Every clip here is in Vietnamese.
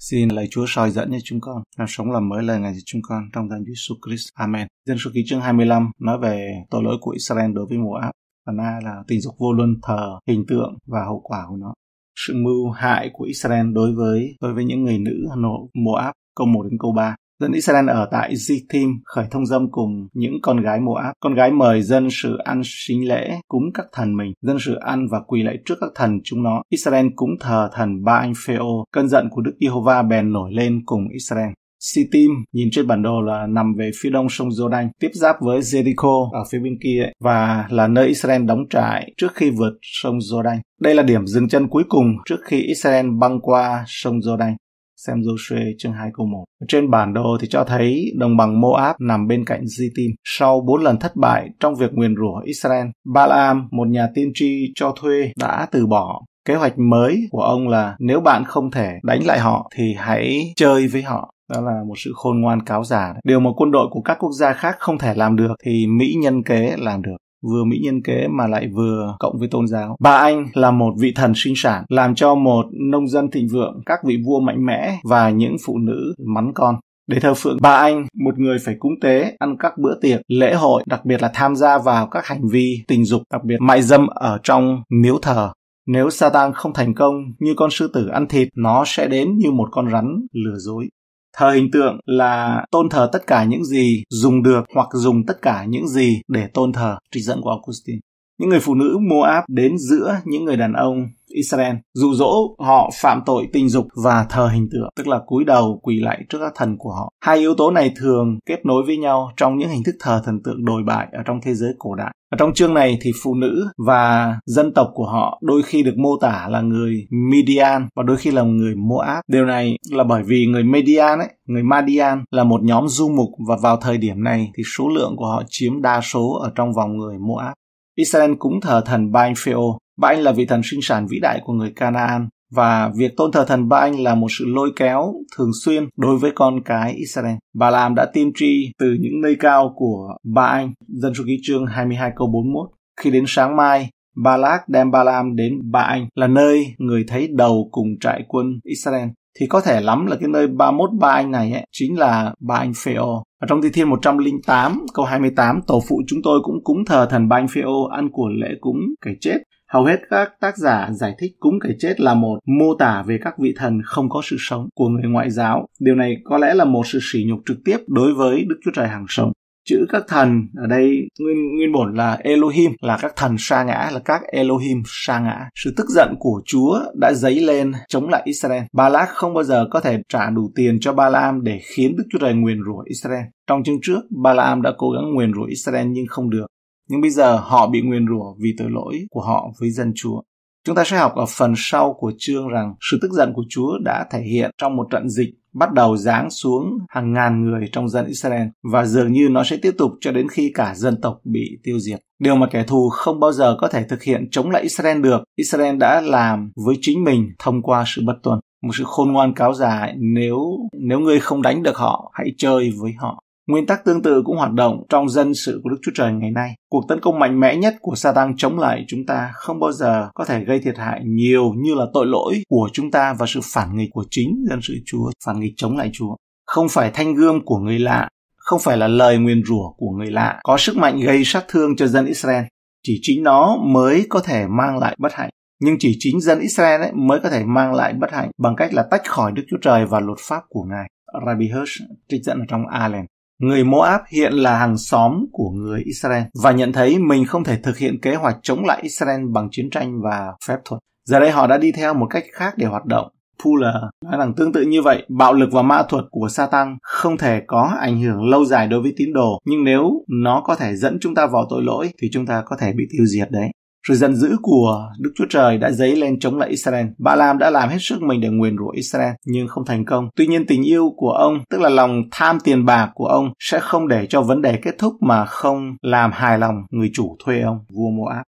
Xin lạy Chúa soi dẫn cho chúng con, làm sống làm mới lời Ngài cho chúng con trong danh Chúa Jesus Christ. Amen. Dân số ký chương 25 nói về tội lỗi của Israel đối với Moab. Phần A là tình dục vô luân thờ, hình tượng và hậu quả của nó. Sự mưu hại của Israel đối với đối với những người nữ Moab câu 1 đến câu 3 Dân Israel ở tại Zithim khởi thông dâm cùng những con gái Moab. Con gái mời dân sự ăn sinh lễ, cúng các thần mình. Dân sự ăn và quỳ lạy trước các thần chúng nó. Israel cúng thờ thần ba anh Phêo. Cơn giận của Đức giê hô bèn nổi lên cùng Israel. Sittim nhìn trên bản đồ là nằm về phía đông sông Jordan, tiếp giáp với Jericho ở phía bên kia ấy, và là nơi Israel đóng trại trước khi vượt sông Jordan. Đây là điểm dừng chân cuối cùng trước khi Israel băng qua sông Jordan xem Joshua chương 2 câu 1. Trên bản đồ thì cho thấy đồng bằng Moab nằm bên cạnh Zitim. Sau 4 lần thất bại trong việc nguyền rủa Israel, Balaam, một nhà tiên tri cho thuê, đã từ bỏ kế hoạch mới của ông là nếu bạn không thể đánh lại họ thì hãy chơi với họ đó là một sự khôn ngoan cáo già điều mà quân đội của các quốc gia khác không thể làm được thì mỹ nhân kế làm được vừa mỹ nhân kế mà lại vừa cộng với tôn giáo. Bà Anh là một vị thần sinh sản, làm cho một nông dân thịnh vượng, các vị vua mạnh mẽ và những phụ nữ mắn con. Để thờ phượng bà Anh, một người phải cúng tế, ăn các bữa tiệc, lễ hội, đặc biệt là tham gia vào các hành vi tình dục, đặc biệt mại dâm ở trong miếu thờ. Nếu Satan không thành công như con sư tử ăn thịt, nó sẽ đến như một con rắn lừa dối thờ hình tượng là tôn thờ tất cả những gì dùng được hoặc dùng tất cả những gì để tôn thờ trích dẫn của augustine những người phụ nữ Moab đến giữa những người đàn ông Israel dụ dỗ họ phạm tội tình dục và thờ hình tượng tức là cúi đầu quỳ lạy trước các thần của họ hai yếu tố này thường kết nối với nhau trong những hình thức thờ thần tượng đồi bại ở trong thế giới cổ đại ở trong chương này thì phụ nữ và dân tộc của họ đôi khi được mô tả là người Midian và đôi khi là người Moab. Điều này là bởi vì người Midian ấy, người Madian là một nhóm du mục và vào thời điểm này thì số lượng của họ chiếm đa số ở trong vòng người Moab. Israel cũng thờ thần Ba Anh Phêo. là vị thần sinh sản vĩ đại của người Canaan và việc tôn thờ thần Baal là một sự lôi kéo thường xuyên đối với con cái Israel. Bà Lam đã tiên tri từ những nơi cao của Baal, dân số ký chương 22 câu 41. Khi đến sáng mai, Balak đem Ba Lam đến Ba Anh là nơi người thấy đầu cùng trại quân Israel thì có thể lắm là cái nơi 31 ba anh này ấy, chính là ba anh Phêo và trong Thi Thiên 108 câu 28, tổ phụ chúng tôi cũng cúng thờ thần Banh Phêo ăn của lễ cúng cái chết. Hầu hết các tác giả giải thích cúng cái chết là một mô tả về các vị thần không có sự sống của người ngoại giáo. Điều này có lẽ là một sự sỉ nhục trực tiếp đối với Đức Chúa Trời hàng sống chữ các thần ở đây nguyên nguyên bổn là Elohim là các thần sa ngã là các Elohim sa ngã sự tức giận của Chúa đã dấy lên chống lại Israel Balak không bao giờ có thể trả đủ tiền cho Balaam để khiến Đức Chúa Trời nguyền rủa Israel trong chương trước Balaam đã cố gắng nguyền rủa Israel nhưng không được nhưng bây giờ họ bị nguyền rủa vì tội lỗi của họ với dân Chúa Chúng ta sẽ học ở phần sau của chương rằng sự tức giận của Chúa đã thể hiện trong một trận dịch bắt đầu giáng xuống hàng ngàn người trong dân Israel và dường như nó sẽ tiếp tục cho đến khi cả dân tộc bị tiêu diệt. Điều mà kẻ thù không bao giờ có thể thực hiện chống lại Israel được, Israel đã làm với chính mình thông qua sự bất tuân một sự khôn ngoan cáo dài nếu nếu ngươi không đánh được họ hãy chơi với họ Nguyên tắc tương tự cũng hoạt động trong dân sự của Đức Chúa Trời ngày nay. Cuộc tấn công mạnh mẽ nhất của Satan chống lại chúng ta không bao giờ có thể gây thiệt hại nhiều như là tội lỗi của chúng ta và sự phản nghịch của chính dân sự Chúa, phản nghịch chống lại Chúa. Không phải thanh gươm của người lạ, không phải là lời nguyền rủa của người lạ có sức mạnh gây sát thương cho dân Israel. Chỉ chính nó mới có thể mang lại bất hạnh. Nhưng chỉ chính dân Israel ấy mới có thể mang lại bất hạnh bằng cách là tách khỏi Đức Chúa Trời và luật pháp của Ngài. Rabbi Hirsch trích dẫn ở trong Allen. Người Moab hiện là hàng xóm của người Israel và nhận thấy mình không thể thực hiện kế hoạch chống lại Israel bằng chiến tranh và phép thuật. Giờ đây họ đã đi theo một cách khác để hoạt động. Puller nói rằng tương tự như vậy, bạo lực và ma thuật của Satan không thể có ảnh hưởng lâu dài đối với tín đồ, nhưng nếu nó có thể dẫn chúng ta vào tội lỗi thì chúng ta có thể bị tiêu diệt đấy. Rồi giận dữ của Đức Chúa Trời đã dấy lên chống lại Israel. Ba Lam đã làm hết sức mình để nguyền rủa Israel nhưng không thành công. Tuy nhiên tình yêu của ông, tức là lòng tham tiền bạc của ông sẽ không để cho vấn đề kết thúc mà không làm hài lòng người chủ thuê ông, vua Moab.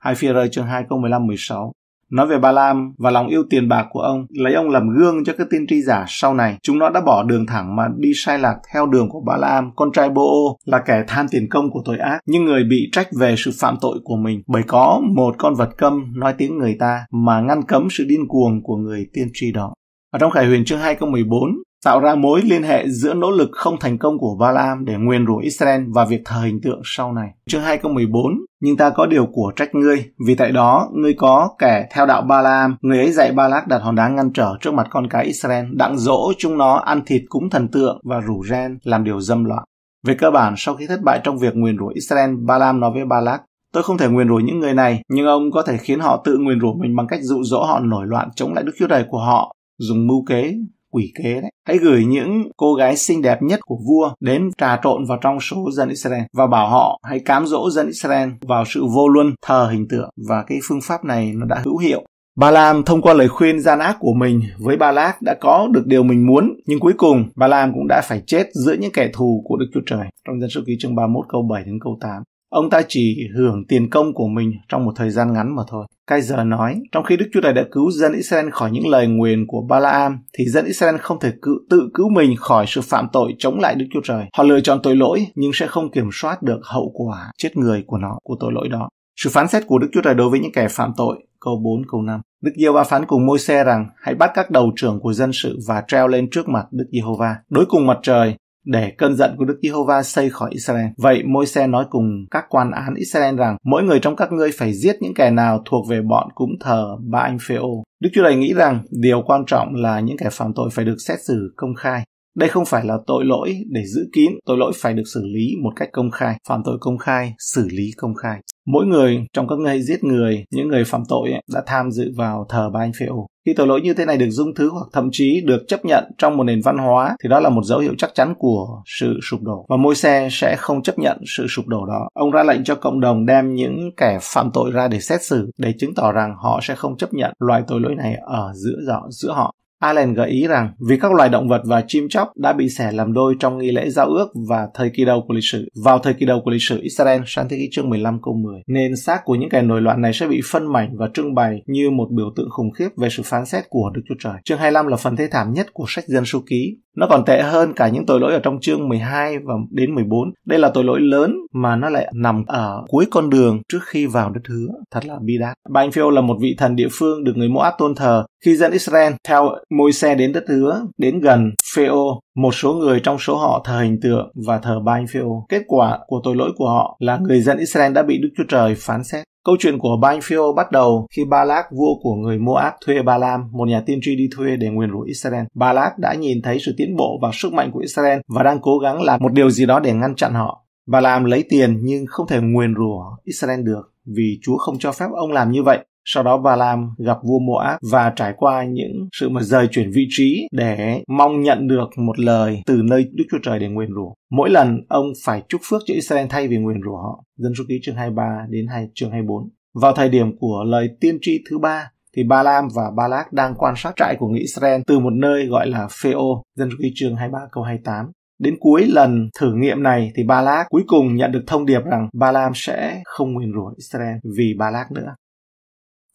Hai phi rơi chương 2 câu 15-16 Nói về Ba Lam và lòng yêu tiền bạc của ông, lấy ông làm gương cho các tiên tri giả sau này. Chúng nó đã bỏ đường thẳng mà đi sai lạc theo đường của Ba Lam, con trai bô là kẻ tham tiền công của tội ác, nhưng người bị trách về sự phạm tội của mình. Bởi có một con vật câm nói tiếng người ta mà ngăn cấm sự điên cuồng của người tiên tri đó. Ở trong Khải Huyền chương 2 câu 14, tạo ra mối liên hệ giữa nỗ lực không thành công của Balaam để nguyền rủa Israel và việc thờ hình tượng sau này. Chương 2 câu 14 Nhưng ta có điều của trách ngươi, vì tại đó ngươi có kẻ theo đạo Balaam, người ấy dạy Balak đặt hòn đá ngăn trở trước mặt con cái Israel, đặng dỗ chúng nó ăn thịt cúng thần tượng và rủ ren làm điều dâm loạn. Về cơ bản, sau khi thất bại trong việc nguyền rủa Israel, Balaam nói với Balak, Tôi không thể nguyền rủa những người này, nhưng ông có thể khiến họ tự nguyền rủa mình bằng cách dụ dỗ họ nổi loạn chống lại đức chúa trời của họ, dùng mưu kế quỷ kế đấy. Hãy gửi những cô gái xinh đẹp nhất của vua đến trà trộn vào trong số dân Israel và bảo họ hãy cám dỗ dân Israel vào sự vô luân thờ hình tượng và cái phương pháp này nó đã hữu hiệu. Ba Lam thông qua lời khuyên gian ác của mình với Ba Lác đã có được điều mình muốn, nhưng cuối cùng Ba Lam cũng đã phải chết giữa những kẻ thù của Đức Chúa Trời trong dân số ký chương 31 câu 7 đến câu 8. Ông ta chỉ hưởng tiền công của mình trong một thời gian ngắn mà thôi. giờ nói, trong khi Đức Chúa Trời đã cứu dân Israel khỏi những lời nguyền của Balaam, thì dân Israel không thể cự, tự cứu mình khỏi sự phạm tội chống lại Đức Chúa Trời. Họ lựa chọn tội lỗi nhưng sẽ không kiểm soát được hậu quả chết người của nó, của tội lỗi đó. Sự phán xét của Đức Chúa Trời đối với những kẻ phạm tội, câu 4, câu 5. Đức Giê-hô-va phán cùng Môi-se rằng hãy bắt các đầu trưởng của dân sự và treo lên trước mặt Đức Giê-hô-va. Đối cùng mặt trời, để cơn giận của Đức Giê-hô-va xây khỏi Israel. Vậy Môi-se nói cùng các quan án Israel rằng mỗi người trong các ngươi phải giết những kẻ nào thuộc về bọn cúng thờ ba anh Phê-ô. Đức Chúa Trời nghĩ rằng điều quan trọng là những kẻ phạm tội phải được xét xử công khai. Đây không phải là tội lỗi để giữ kín, tội lỗi phải được xử lý một cách công khai, phạm tội công khai, xử lý công khai. Mỗi người trong các người giết người, những người phạm tội ấy, đã tham dự vào thờ ba anh phiệu. Khi tội lỗi như thế này được dung thứ hoặc thậm chí được chấp nhận trong một nền văn hóa thì đó là một dấu hiệu chắc chắn của sự sụp đổ. Và môi xe sẽ không chấp nhận sự sụp đổ đó. Ông ra lệnh cho cộng đồng đem những kẻ phạm tội ra để xét xử để chứng tỏ rằng họ sẽ không chấp nhận loại tội lỗi này ở giữa, dọ, giữa họ. Allen gợi ý rằng vì các loài động vật và chim chóc đã bị xẻ làm đôi trong nghi lễ giao ước và thời kỳ đầu của lịch sử, vào thời kỳ đầu của lịch sử Israel sáng thế kỷ chương 15 câu 10, nên xác của những kẻ nổi loạn này sẽ bị phân mảnh và trưng bày như một biểu tượng khủng khiếp về sự phán xét của Đức Chúa Trời. Chương 25 là phần thê thảm nhất của sách dân số ký nó còn tệ hơn cả những tội lỗi ở trong chương 12 và đến 14. Đây là tội lỗi lớn mà nó lại nằm ở cuối con đường trước khi vào đất hứa. Thật là bi đát. Ba Phiêu là một vị thần địa phương được người Moab tôn thờ. Khi dân Israel theo môi xe đến đất hứa, đến gần Phêo, một số người trong số họ thờ hình tượng và thờ ba anh Kết quả của tội lỗi của họ là người dân Israel đã bị Đức Chúa Trời phán xét. Câu chuyện của ba bắt đầu khi Balak, vua của người Moab, thuê Balaam, một nhà tiên tri đi thuê để nguyền rủa Israel. Balak đã nhìn thấy sự tiến bộ và sức mạnh của Israel và đang cố gắng làm một điều gì đó để ngăn chặn họ. Balaam lấy tiền nhưng không thể nguyền rủa Israel được vì Chúa không cho phép ông làm như vậy. Sau đó lam gặp vua Moab và trải qua những sự mà rời chuyển vị trí để mong nhận được một lời từ nơi Đức Chúa Trời để nguyền rủa. Mỗi lần ông phải chúc phước cho Israel thay vì nguyền rủa họ. Dân số ký chương 23 đến hai chương 24. Vào thời điểm của lời tiên tri thứ ba, thì ba lam và ba Balak đang quan sát trại của người Israel từ một nơi gọi là Phêo, dân số ký chương 23 câu 28. Đến cuối lần thử nghiệm này thì ba Balak cuối cùng nhận được thông điệp rằng ba lam sẽ không nguyền rủa Israel vì ba Balak nữa.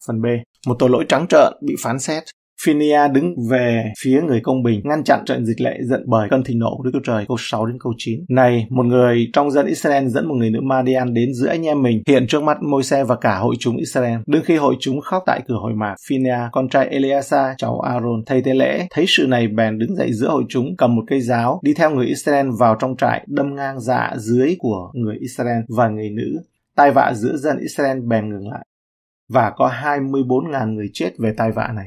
Phần B. Một tội lỗi trắng trợn bị phán xét. Phinia đứng về phía người công bình, ngăn chặn trận dịch lệ giận bởi cơn thịnh nộ của Đức Chúa Trời câu 6 đến câu 9. Này, một người trong dân Israel dẫn một người nữ Madian đến giữa anh em mình, hiện trước mắt môi xe và cả hội chúng Israel. Đương khi hội chúng khóc tại cửa hội mạc, Phinia, con trai Eleasa, cháu Aaron, thầy tế lễ, thấy sự này bèn đứng dậy giữa hội chúng, cầm một cây giáo, đi theo người Israel vào trong trại, đâm ngang dạ dưới của người Israel và người nữ tai vạ giữa dân Israel bèn ngừng lại và có 24.000 người chết về tai vạ này.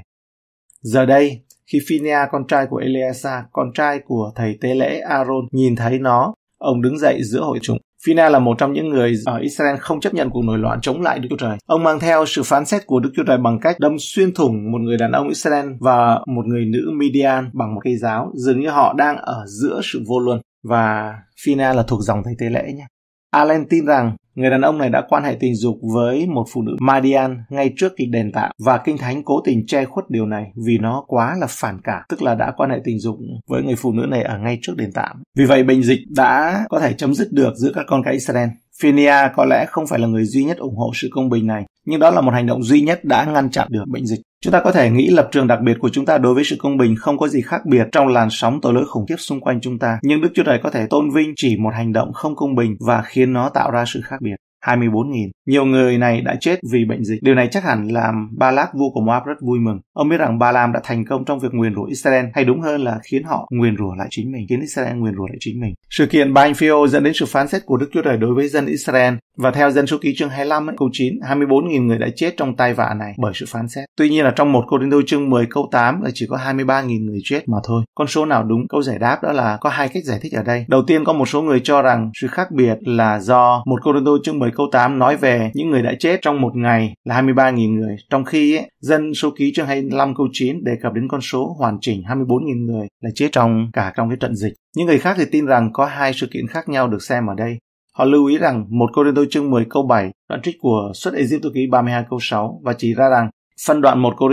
Giờ đây, khi Phinia con trai của Eleasa, con trai của thầy tế lễ Aaron nhìn thấy nó, ông đứng dậy giữa hội chúng. Phina là một trong những người ở Israel không chấp nhận cuộc nổi loạn chống lại Đức Chúa Trời. Ông mang theo sự phán xét của Đức Chúa Trời bằng cách đâm xuyên thủng một người đàn ông Israel và một người nữ Midian bằng một cây giáo, dường như họ đang ở giữa sự vô luân. Và Phina là thuộc dòng thầy tế lễ nha. Allen tin rằng Người đàn ông này đã quan hệ tình dục với một phụ nữ Madian ngay trước kịch đền tạm và Kinh Thánh cố tình che khuất điều này vì nó quá là phản cả, tức là đã quan hệ tình dục với người phụ nữ này ở ngay trước đền tạm. Vì vậy, bệnh dịch đã có thể chấm dứt được giữa các con cái Israel. Phinia có lẽ không phải là người duy nhất ủng hộ sự công bình này, nhưng đó là một hành động duy nhất đã ngăn chặn được bệnh dịch. Chúng ta có thể nghĩ lập trường đặc biệt của chúng ta đối với sự công bình không có gì khác biệt trong làn sóng tội lỗi khủng khiếp xung quanh chúng ta, nhưng Đức Chúa Trời có thể tôn vinh chỉ một hành động không công bình và khiến nó tạo ra sự khác biệt. 24.000. Nhiều người này đã chết vì bệnh dịch. Điều này chắc hẳn làm Balak vua của Moab rất vui mừng. Ông biết rằng Ba Balaam đã thành công trong việc nguyền rủa Israel, hay đúng hơn là khiến họ nguyền rủa lại chính mình, khiến Israel nguyền rủa lại chính mình. Sự kiện Bain Phio dẫn đến sự phán xét của Đức Chúa Trời đối với dân Israel và theo dân số ký chương 25 câu 9, 24.000 người đã chết trong tai vạ này bởi sự phán xét. Tuy nhiên là trong một cô đến đôi chương 10 câu 8 là chỉ có 23.000 người chết mà thôi. Con số nào đúng? Câu giải đáp đó là có hai cách giải thích ở đây. Đầu tiên có một số người cho rằng sự khác biệt là do một cô đến đôi chương 10 câu 8 nói về những người đã chết trong một ngày là 23.000 người. Trong khi ấy, dân số ký chương 25 câu 9 đề cập đến con số hoàn chỉnh 24.000 người là chết trong cả trong cái trận dịch những người khác thì tin rằng có hai sự kiện khác nhau được xem ở đây. Họ lưu ý rằng một Cô Rinh Tô chương 10 câu 7, đoạn trích của xuất Ai Cập ký 32 câu 6 và chỉ ra rằng phân đoạn một Cô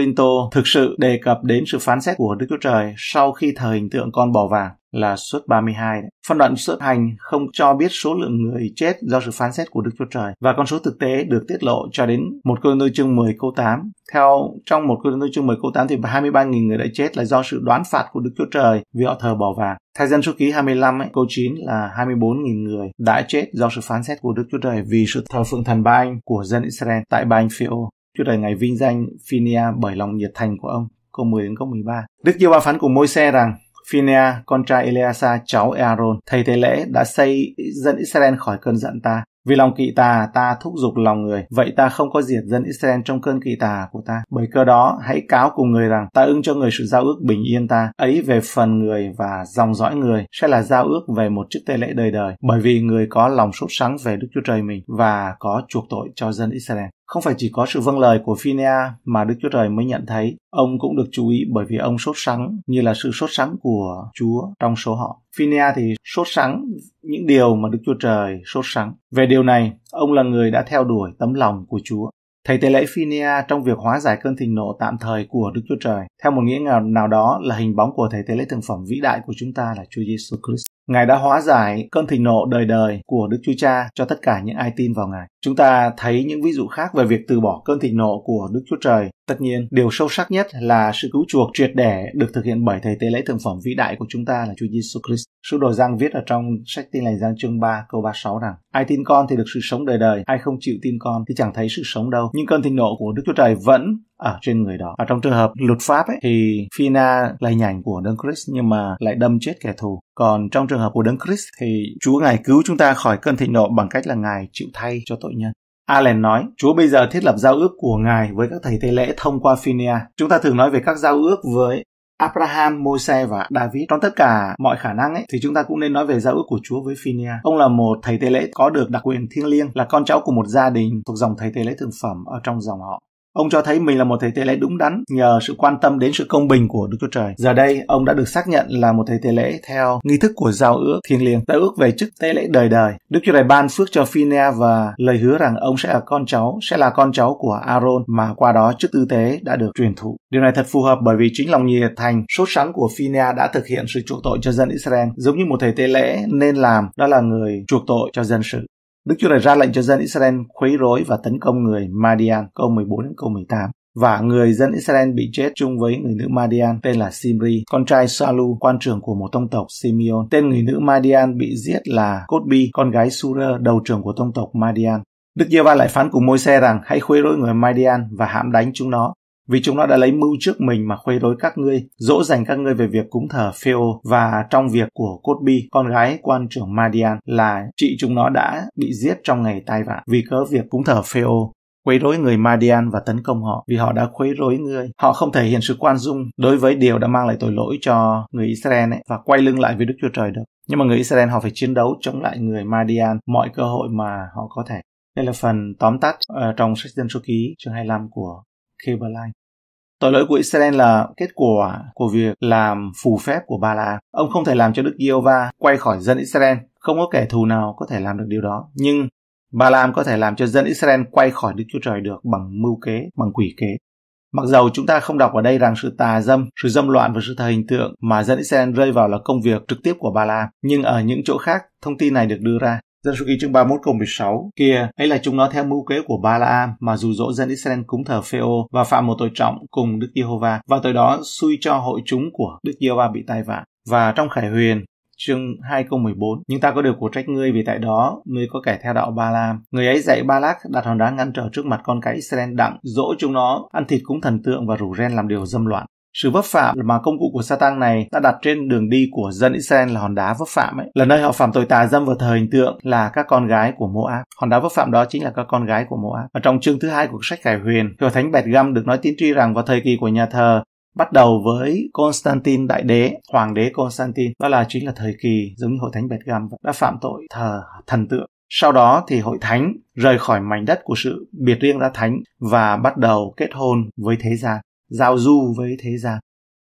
thực sự đề cập đến sự phán xét của Đức Chúa Trời sau khi thờ hình tượng con bò vàng là suốt 32. Đấy. Phân đoạn xuất hành không cho biết số lượng người chết do sự phán xét của Đức Chúa Trời và con số thực tế được tiết lộ cho đến một Cơ Nư chương 10 câu 8. Theo trong một Cơ Nư chương 10 câu 8 thì 23.000 người đã chết là do sự đoán phạt của Đức Chúa Trời vì họ thờ bỏ vàng. Thay dân số ký 25 ấy, câu 9 là 24.000 người đã chết do sự phán xét của Đức Chúa Trời vì sự thờ phượng thần ba anh của dân Israel tại ba anh Phiêu. Chúa Trời ngày vinh danh Phinia bởi lòng nhiệt thành của ông. Câu 10 đến câu 13. Đức giê ba va phán của Môi-se rằng Phinea, con trai Eleasa, cháu Aaron, thầy tế lễ đã xây dân Israel khỏi cơn giận ta. Vì lòng kỵ tà ta thúc giục lòng người, vậy ta không có diệt dân Israel trong cơn kỵ tà của ta. Bởi cơ đó hãy cáo cùng người rằng ta ưng cho người sự giao ước bình yên ta, ấy về phần người và dòng dõi người sẽ là giao ước về một chức tế lễ đời đời, bởi vì người có lòng sốt sắng về Đức Chúa Trời mình và có chuộc tội cho dân Israel. Không phải chỉ có sự vâng lời của Phinea mà Đức Chúa Trời mới nhận thấy, ông cũng được chú ý bởi vì ông sốt sắng như là sự sốt sắng của Chúa trong số họ. Phinea thì sốt sắng những điều mà Đức Chúa Trời sốt sắng. Về điều này, ông là người đã theo đuổi tấm lòng của Chúa. Thầy tế lễ Phinea trong việc hóa giải cơn thịnh nộ tạm thời của Đức Chúa Trời theo một nghĩa nào, đó là hình bóng của thầy tế lễ thượng phẩm vĩ đại của chúng ta là Chúa Giêsu Christ. Ngài đã hóa giải cơn thịnh nộ đời đời của Đức Chúa Cha cho tất cả những ai tin vào Ngài. Chúng ta thấy những ví dụ khác về việc từ bỏ cơn thịnh nộ của Đức Chúa Trời. Tất nhiên, điều sâu sắc nhất là sự cứu chuộc triệt để được thực hiện bởi thầy tế lễ thượng phẩm vĩ đại của chúng ta là Chúa Giêsu Christ. Sứ đồ Giang viết ở trong sách Tin lành Giang chương 3 câu 36 rằng: Ai tin con thì được sự sống đời đời, ai không chịu tin con thì chẳng thấy sự sống đâu. Nhưng cơn thịnh nộ của Đức Chúa Trời vẫn ở trên người đó. Ở trong trường hợp luật pháp ấy, thì Fina lây nhảnh của Đấng Christ nhưng mà lại đâm chết kẻ thù. Còn trong trường hợp của Đấng Christ thì Chúa Ngài cứu chúng ta khỏi cơn thịnh nộ bằng cách là Ngài chịu thay cho tội nhân. Allen nói, Chúa bây giờ thiết lập giao ước của Ngài với các thầy tế lễ thông qua Phinia. Chúng ta thường nói về các giao ước với Abraham, Moses và David. Trong tất cả mọi khả năng ấy, thì chúng ta cũng nên nói về giao ước của Chúa với Phinia. Ông là một thầy tế lễ có được đặc quyền thiêng liêng, là con cháu của một gia đình thuộc dòng thầy tế lễ thượng phẩm ở trong dòng họ. Ông cho thấy mình là một thầy tế lễ đúng đắn nhờ sự quan tâm đến sự công bình của Đức Chúa Trời. Giờ đây, ông đã được xác nhận là một thầy tế lễ theo nghi thức của giao ước thiêng liêng, giao ước về chức tế lễ đời đời. Đức Chúa Trời ban phước cho Phinea và lời hứa rằng ông sẽ là con cháu, sẽ là con cháu của Aaron mà qua đó chức tư tế đã được truyền thụ. Điều này thật phù hợp bởi vì chính lòng nhiệt thành, sốt sắng của Phinea đã thực hiện sự chuộc tội cho dân Israel giống như một thầy tế lễ nên làm, đó là người chuộc tội cho dân sự. Đức Chúa Trời ra lệnh cho dân Israel khuấy rối và tấn công người Madian câu 14 đến câu 18 và người dân Israel bị chết chung với người nữ Madian tên là Simri, con trai Salu, quan trưởng của một tông tộc Simeon. Tên người nữ Madian bị giết là Cotbi, con gái Sura, đầu trưởng của tông tộc Madian. Đức Giê-va lại phán cùng Môi-se rằng hãy khuấy rối người Madian và hãm đánh chúng nó vì chúng nó đã lấy mưu trước mình mà khuấy rối các ngươi, dỗ dành các ngươi về việc cúng thờ Phêo và trong việc của Cốt Bi, con gái quan trưởng Madian là chị chúng nó đã bị giết trong ngày tai vạ vì cớ việc cúng thờ Phêo quấy rối người Madian và tấn công họ vì họ đã quấy rối người. Họ không thể hiện sự quan dung đối với điều đã mang lại tội lỗi cho người Israel ấy, và quay lưng lại với Đức Chúa Trời được. Nhưng mà người Israel họ phải chiến đấu chống lại người Madian mọi cơ hội mà họ có thể. Đây là phần tóm tắt uh, trong sách dân số ký chương 25 của Kebaline. Tội lỗi của Israel là kết quả của việc làm phù phép của Ba La. Ông không thể làm cho Đức Giê-hô-va quay khỏi dân Israel. Không có kẻ thù nào có thể làm được điều đó. Nhưng Ba Lam có thể làm cho dân Israel quay khỏi Đức Chúa Trời được bằng mưu kế, bằng quỷ kế. Mặc dầu chúng ta không đọc ở đây rằng sự tà dâm, sự dâm loạn và sự thờ hình tượng mà dân Israel rơi vào là công việc trực tiếp của Ba La, nhưng ở những chỗ khác, thông tin này được đưa ra. Dân số ký chương 31 câu 16 kia ấy là chúng nó theo mưu kế của ba Balaam mà dù dỗ dân Israel cúng thờ Phêo và phạm một tội trọng cùng Đức Giê-hô-va và tới đó xui cho hội chúng của Đức Giê-hô-va bị tai vạ. Và trong Khải Huyền chương 2 câu 14 Nhưng ta có điều của trách ngươi vì tại đó ngươi có kẻ theo đạo Ba Lam. Người ấy dạy Ba Lác đặt hòn đá ngăn trở trước mặt con cái Israel đặng dỗ chúng nó ăn thịt cúng thần tượng và rủ ren làm điều dâm loạn. Sự vấp phạm mà công cụ của Satan này đã đặt trên đường đi của dân Israel là hòn đá vấp phạm ấy, là nơi họ phạm tội tà dâm vào thờ hình tượng là các con gái của Moab. Hòn đá vấp phạm đó chính là các con gái của Moab. Và trong chương thứ hai của sách Khải Huyền, thì thánh Bẹt Găm được nói tiên tri rằng vào thời kỳ của nhà thờ bắt đầu với Constantine đại đế, hoàng đế Constantine, đó là chính là thời kỳ giống như hội thánh Bẹt Găm đã phạm tội thờ thần tượng. Sau đó thì hội thánh rời khỏi mảnh đất của sự biệt riêng ra thánh và bắt đầu kết hôn với thế gian giao du với thế gian.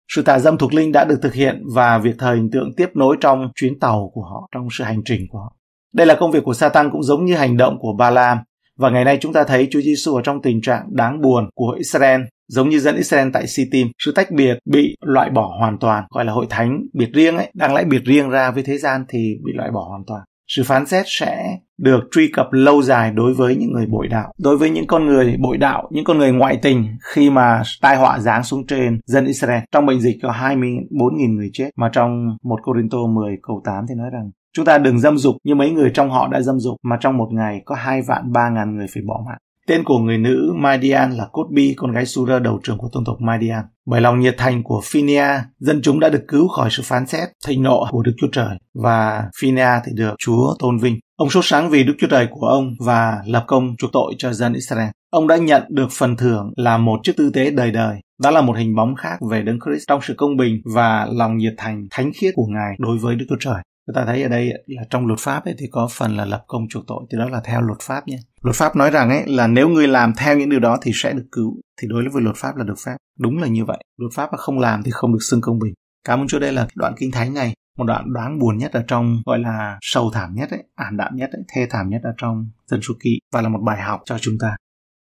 Sự tà dâm thuộc linh đã được thực hiện và việc thờ hình tượng tiếp nối trong chuyến tàu của họ, trong sự hành trình của họ. Đây là công việc của Satan cũng giống như hành động của Ba Và ngày nay chúng ta thấy Chúa Giêsu ở trong tình trạng đáng buồn của Israel, giống như dân Israel tại Sittim, sự tách biệt bị loại bỏ hoàn toàn, gọi là hội thánh biệt riêng ấy, đang lại biệt riêng ra với thế gian thì bị loại bỏ hoàn toàn sự phán xét sẽ được truy cập lâu dài đối với những người bội đạo. Đối với những con người bội đạo, những con người ngoại tình khi mà tai họa giáng xuống trên dân Israel. Trong bệnh dịch có 24.000 người chết mà trong 1 Corinto 10 câu 8 thì nói rằng chúng ta đừng dâm dục như mấy người trong họ đã dâm dục mà trong một ngày có hai vạn ba ngàn người phải bỏ mạng. Tên của người nữ Maidian là Cotbi, con gái Sura đầu trưởng của tôn tộc Maidian. Bởi lòng nhiệt thành của Phinea, dân chúng đã được cứu khỏi sự phán xét, thịnh nộ của Đức Chúa Trời và Phinea thì được Chúa tôn vinh. Ông sốt sáng vì Đức Chúa Trời của ông và lập công chuộc tội cho dân Israel. Ông đã nhận được phần thưởng là một chiếc tư tế đời đời. Đó là một hình bóng khác về Đấng Christ trong sự công bình và lòng nhiệt thành thánh khiết của Ngài đối với Đức Chúa Trời chúng ta thấy ở đây là trong luật pháp ấy thì có phần là lập công chuộc tội thì đó là theo luật pháp nha luật pháp nói rằng ấy là nếu người làm theo những điều đó thì sẽ được cứu thì đối với luật pháp là được phép đúng là như vậy luật pháp mà không làm thì không được xưng công bình cảm ơn chúa đây là đoạn kinh thánh này một đoạn đáng buồn nhất ở trong gọi là sâu thảm nhất ấy, ảm đạm nhất ấy, thê thảm nhất ở trong dân số ký và là một bài học cho chúng ta